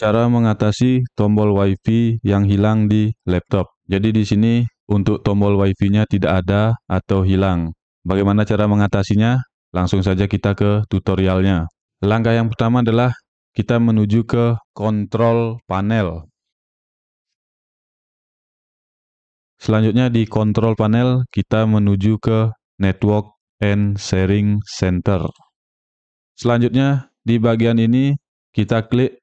cara mengatasi tombol WiFi yang hilang di laptop. Jadi di sini untuk tombol WiFi-nya tidak ada atau hilang. Bagaimana cara mengatasinya? Langsung saja kita ke tutorialnya. Langkah yang pertama adalah kita menuju ke Control panel. Selanjutnya di Control panel kita menuju ke network and sharing center. Selanjutnya di bagian ini kita klik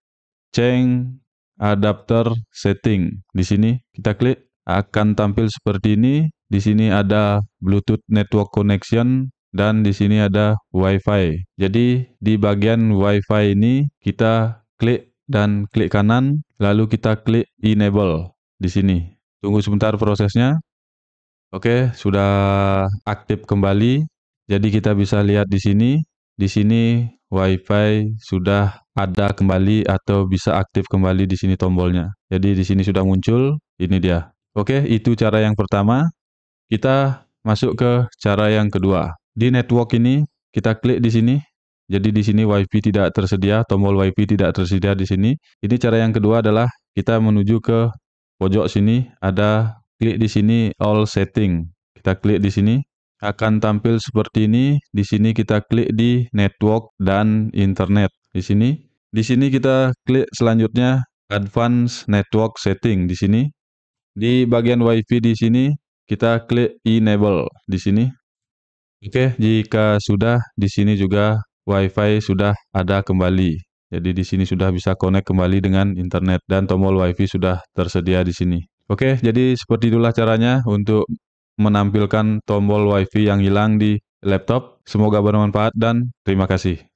Change adapter setting. Di sini kita klik akan tampil seperti ini. Di sini ada Bluetooth network connection dan di sini ada WiFi. Jadi di bagian WiFi ini kita klik dan klik kanan lalu kita klik enable di sini. Tunggu sebentar prosesnya. Oke, sudah aktif kembali. Jadi kita bisa lihat di sini. Di sini WiFi sudah ada kembali atau bisa aktif kembali di sini tombolnya. Jadi di sini sudah muncul, ini dia. Oke, itu cara yang pertama. Kita masuk ke cara yang kedua. Di network ini, kita klik di sini. Jadi di sini WiFi tidak tersedia, tombol WiFi tidak tersedia di sini. Ini cara yang kedua adalah kita menuju ke pojok sini, ada klik di sini all setting. Kita klik di sini, akan tampil seperti ini. Di sini kita klik di network dan internet. Di sini, di sini kita klik selanjutnya advanced network setting di sini. Di bagian WiFi di sini kita klik enable di sini. Oke, jika sudah di sini juga WiFi sudah ada kembali. Jadi di sini sudah bisa connect kembali dengan internet dan tombol WiFi sudah tersedia di sini. Oke, jadi seperti itulah caranya untuk menampilkan tombol WiFi yang hilang di laptop. Semoga bermanfaat dan terima kasih.